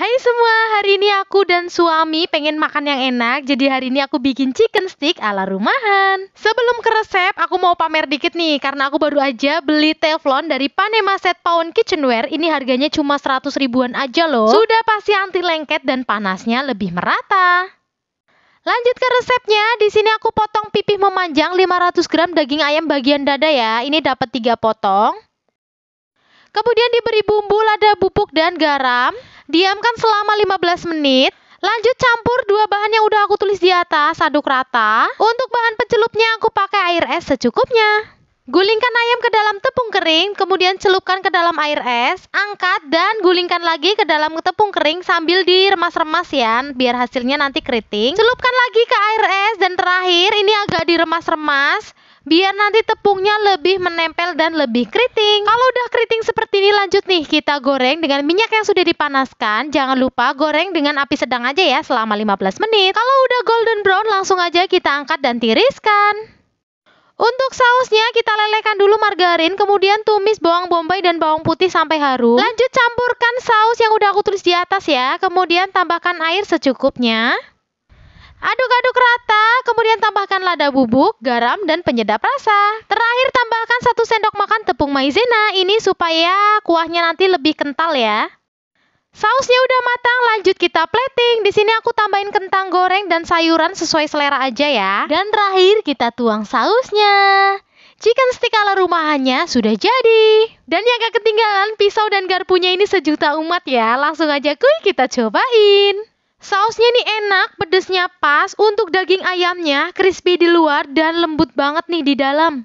Hai semua, hari ini aku dan suami pengen makan yang enak Jadi hari ini aku bikin chicken stick ala rumahan Sebelum ke resep, aku mau pamer dikit nih Karena aku baru aja beli teflon dari Panema Set Pound Kitchenware Ini harganya cuma 100 ribuan aja loh Sudah pasti anti lengket dan panasnya lebih merata Lanjut ke resepnya. Di sini aku potong pipih memanjang 500 gram daging ayam bagian dada ya. Ini dapat 3 potong. Kemudian diberi bumbu lada bubuk dan garam. Diamkan selama 15 menit. Lanjut campur dua bahan yang udah aku tulis di atas, aduk rata. Untuk bahan pencelupnya aku pakai air es secukupnya. Gulingkan ayam ke dalam tepung kering, kemudian celupkan ke dalam air es, angkat dan gulingkan lagi ke dalam tepung kering sambil diremas-remas ya, biar hasilnya nanti keriting. Celupkan lagi ke air es dan terakhir ini agak diremas-remas biar nanti tepungnya lebih menempel dan lebih keriting. Kalau udah keriting seperti ini lanjut nih kita goreng dengan minyak yang sudah dipanaskan. Jangan lupa goreng dengan api sedang aja ya selama 15 menit. Kalau udah golden brown langsung aja kita angkat dan tiriskan. Untuk sausnya kita lelehkan dulu margarin, kemudian tumis bawang bombay dan bawang putih sampai harum. Lanjut campurkan saus yang udah aku tulis di atas ya, kemudian tambahkan air secukupnya. Aduk-aduk rata, kemudian tambahkan lada bubuk, garam, dan penyedap rasa. Terakhir tambahkan satu sendok makan tepung maizena, ini supaya kuahnya nanti lebih kental ya. Sausnya udah matang, lanjut kita plating. Di sini aku tambahin kentang goreng dan sayuran sesuai selera aja ya. Dan terakhir kita tuang sausnya. Chicken stick ala rumahannya sudah jadi. Dan yang gak ketinggalan pisau dan garpunya ini sejuta umat ya. Langsung aja kuy kita cobain. Sausnya ini enak, pedesnya pas. Untuk daging ayamnya, crispy di luar dan lembut banget nih di dalam.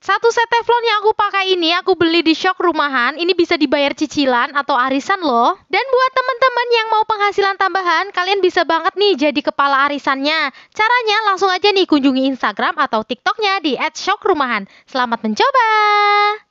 Satu set teflon yang aku pakai ini aku beli di Shok rumahan. Ini bisa dibayar cicilan atau arisan loh. Dan buat teman-teman yang mau penghasilan tambahan, kalian bisa banget nih jadi kepala arisannya. Caranya langsung aja nih kunjungi Instagram atau TikToknya di @shokrumahan. Selamat mencoba.